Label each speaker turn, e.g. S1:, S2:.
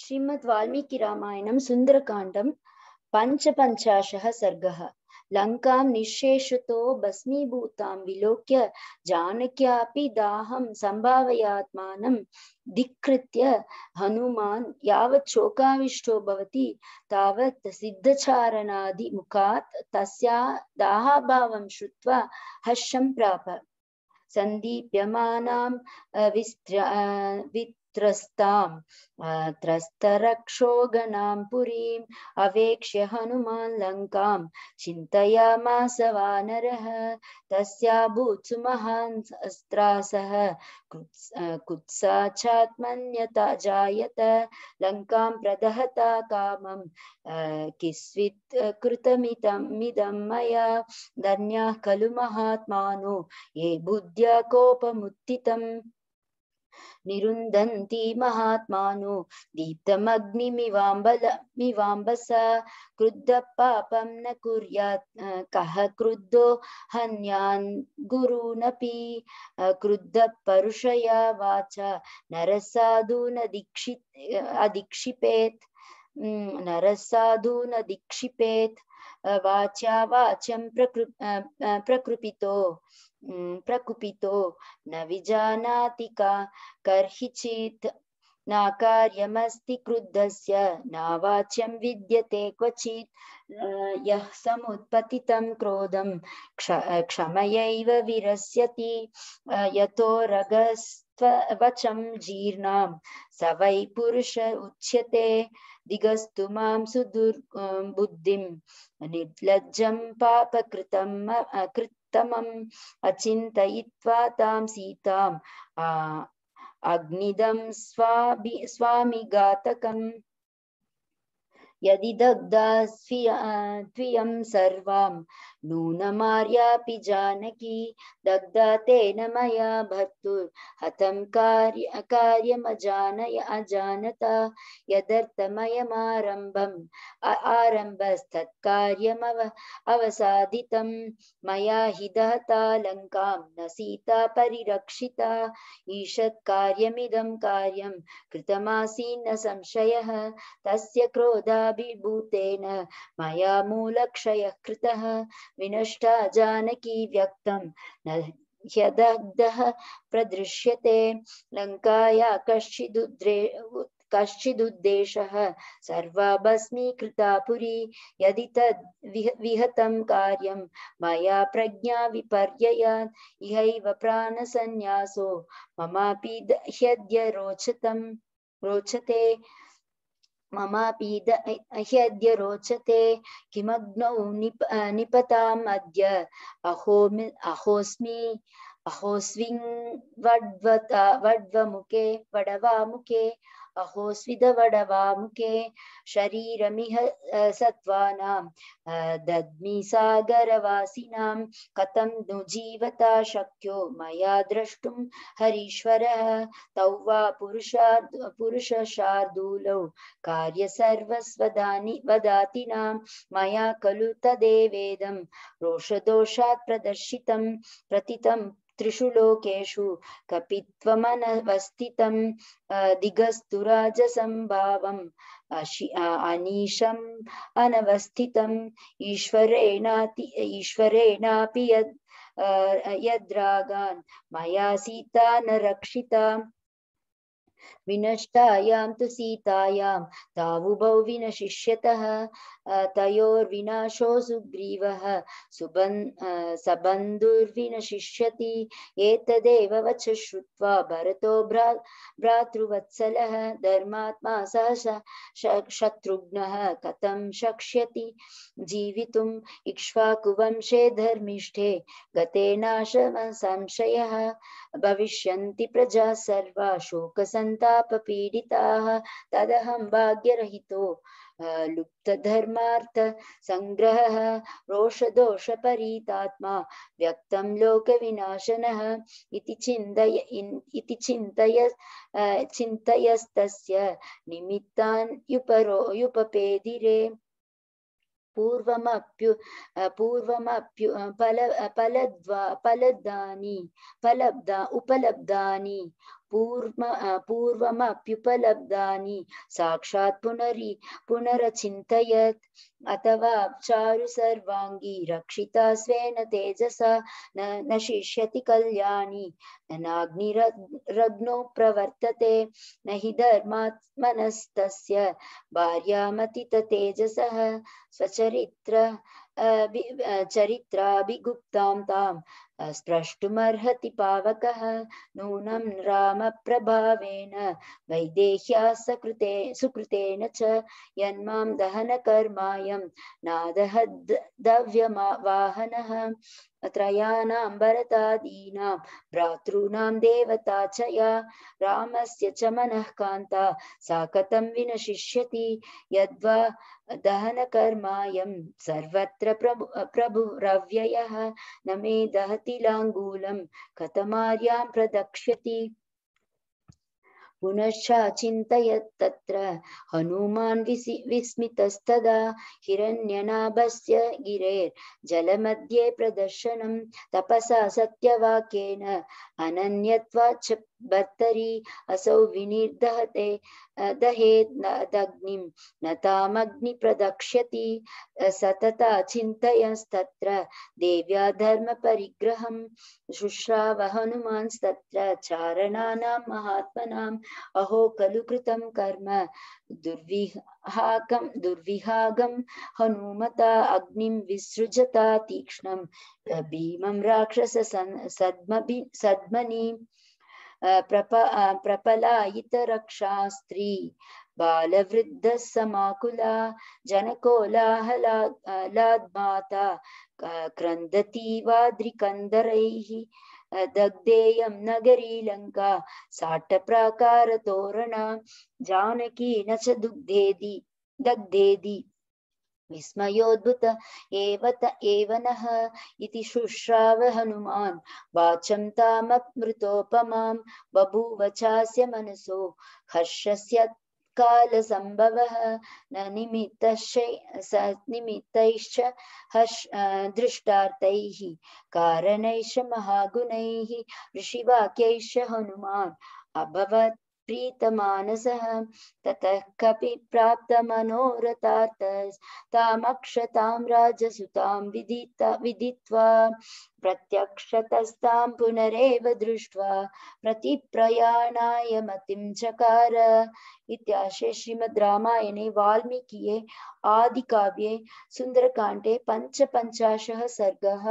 S1: श्रीमद् वाल्मीकिरामायणं सुन्दरकाण्डं पञ्चपञ्चाशः सर्गः लङ्कां निःशेषतो भस्मीभूतां विलोक्य जानक्यापि दाहं सम्भावयात्मानं धिक्कृत्य हनुमान् यावत् शोकाविष्टो भवति तावत् सिद्धचारणादिमुखात् तस्या दाहाभावं श्रुत्वा हर्षं प्राप सन्दीप्यमानां विस्त्रा त्रस्तां त्रस्तरक्षोगणां पुरीम् अवेक्ष्य हनुमान् लङ्कां चिन्तयामास वानरः तस्याभूत्सु महान् अस्त्रासः कुत्साचात्मन्यता जायत लङ्कां प्रदहता कामं किस्वित् कृतमिदं मया धन्याः खलु महात्मानो ये बुद्ध्या कोपमुत्थितम् निरुन्धन्ति महात्मानो दीप्तमग्निमिवाम्बलमिवाम्बस क्रुद्धपापं न कुर्यात् कः क्रुद्धो हन्यान् गुरूनपि क्रुद्धपरुषया वाचा नरसाधु न दीक्षि अदीक्षिपेत् नरसाधु न दीक्षिपेत् वाचा वाचम प्रकृ प्रकृपितो प्रकुपितो न विजानाति का कर्हिचित् न कार्यमस्ति क्रुद्धस्य न वाच्यं विद्यते क्वचित् यः समुत्पतितं क्रोधं क्ष क्षमयैव विरस्यति यतो रगस् त्ववचं जीर्णां स वै पुरुष उच्यते दिगस्तु मां सुदुर् बुद्धिं निर्लज्जं पापकृतं कृत्तमम् अचिन्तयित्वा तां सीताम् अग्निदं यदि दग्धास्त्वियं सर्वां नूनमार्यापि जानकी दग्धा तेन मया भर्तुर्हतं कार्य कार्यमजानय अजानता यदर्थमयमारम्भम् आरम्भस्तत्कार्यमव मया हि दहतालङ्कां न सीता परिरक्षिता ईषत्कार्यमिदं कार्यं कृतमासीन्न संशयः तस्य क्रोधा विषाभिभूतेन मया विनष्टा जानकी प्रदृश्यते कश्चिदुद्रे कश्चिदुद्देशः पुरी यदि तद् विहतं कार्यं मया प्रज्ञा विपर्ययात् इहैव प्राणसन्न्यासो ममापि ह्यद्य रोचतं रोचते ममापीद ह्यद्य रोचते किमग्नौ निप निपतामद्य अहो अहोऽस्मि अहोस्विङ् वड्वता वड्वमुखे वडवामुखे अहो स्विदवडवामुखे शरीरमिह सत्त्वानां दद्मि सागरवासिनां कथं नु जीवता शक्यो मया द्रष्टुं हरीश्वरः तौ वा पुरुषशार्दूलौ कार्यसर्वस्वदानि वदातिनां मया खलु तदेवेदं रोषदोषात् प्रदर्शितं प्रतितं त्रिषु लोकेषु कपित्वमनवस्थितं दिगस्तु सुराजसम्भावम् अशि अनीशम् अनवस्थितम् ईश्वरेणाति ईश्वरेणापि यद् यद्रागान् मया सीता न रक्षिता विनष्टायां तु सीतायां तावुभौ विनशिष्यतः तयोर्विनाशो सुग्रीवः सुबन् सबन्धुर्विनशिष्यति एतदेव वच श्रुत्वा भरतो भ्रा भ्रातृवत्सलः धर्मात्मा सह शत्रुघ्नः कथं शक्ष्यति जीवितुम् इक्ष्वाकुवंशे धर्मिष्ठे गते नाशम संशयः भविष्यन्ति प्रजा सर्वा शोकसन् सन्तापपीडिताः तदहं भाग्यरहितो लुप्तधर्मार्थ सङ्ग्रहः रोषदोषपरीतात्मा व्यक्तं लोकविनाशनः इति चिन्तय इति चिन्तय चिन्तयस्तस्य निमित्तान् युपरो युपपेदिरे पूर्वमप्यु पूर्वमप्यु फल फलद्वा फलब्धानि फलब्धा उपलब्धानि पूर्व पूर्वमप्युपलब्धानि साक्षात् पुनरि पुनरचिन्तयत् अथवा चारु सर्वाङ्गी रक्षिता स्वेन तेजसा न न शिष्यति कल्याणी न नाग्निरग्नो प्रवर्तते न हि धर्मात्मनस्तस्य भार्यामतित तेजसः स्वचरित्र चरित्राभिगुप्तां तां स्प्रष्टुमर्हति पावकः नूनं रामप्रभावेण वैदेह्या सकृते सुकृतेन च यन्मां दहनकर्मायं नादहद्दव्यवाहनः त्रयाणां भरतादीनां भ्रातॄणां देवता च या रामस्य च मनः कान्ता सा कथं विनशिष्यति यद्वा दहनकर्मायं सर्वत्र प्रभु प्रभुरव्ययः न मे दहति अतिलाङ्गूलं कथमार्यां प्रदक्ष्यति पुनश्च तत्र हनुमान् विसि विस्मितस्तदा हिरण्यनाभस्य गिरेर्जलमध्ये प्रदर्शनं तपसा सत्यवाक्येन अनन्यत्वाच्च भर्तरि असौ विनिर्दहते दहेत् न दग्निं न तामग्निप्रदक्ष्यति सतता चिन्तयस्तत्र देव्या धर्मपरिग्रहं शुश्राव हनुमांस्तत्र चारणानां महात्मनाम् अहो खलु कृतं कर्म दुर्विहाकं दुर्विहागं हनुमता अग्निं विसृजता तीक्ष्णं भीमं राक्षस सद्मभि सद्मनीम् प्रप प्रपलायितरक्षा स्त्री बालवृद्धसमाकुला जनकोलाहलाद्माता क्रन्दती वाद्रिकन्दरैः दग्धेयं नगरी लङ्का साट्टप्राकारतोरणा जानकी न च दुग्धेदि दग्धेदि विस्मयोद्भुत एवत एव नः इति शुश्राव हनुमान् वाचं तामप्मृतोपमां बभूव चास्य मनसो हर्षस्य कालसम्भवः न निमित निमित्तैश्च हर्ष दृष्टार्थैः कारणैश्च महागुणैः ऋषिवाक्यैश्च हनुमान् अभवत् प्रीतमानसः ततः कपि प्राप्तमनोरथार्थस्तामक्षतां राजसुतां विदिता विदित्वा प्रत्यक्षतस्तां पुनरेव दृष्ट्वा प्रतिप्रयाणाय मतिं चकार इत्याशे श्रीमद् रामायणे वाल्मीकिये आदिकाव्ये सुन्दरकाण्डे पञ्चपञ्चाशः सर्गः